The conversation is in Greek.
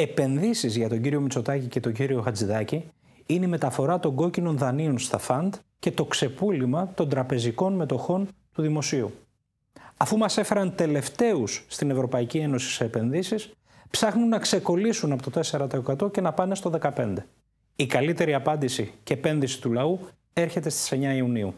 επενδύσεις για τον κύριο Μητσοτάκη και τον κύριο Χατζηδάκη είναι η μεταφορά των κόκκινων δανείων στα φαντ και το ξεπούλημα των τραπεζικών μετοχών του δημοσίου. Αφού μας έφεραν τελευταίους στην Ευρωπαϊκή Ένωση σε επενδύσεις, ψάχνουν να ξεκολλήσουν από το 4% και να πάνε στο 15%. Η καλύτερη απάντηση και επένδυση του λαού έρχεται στις 9 Ιουνίου.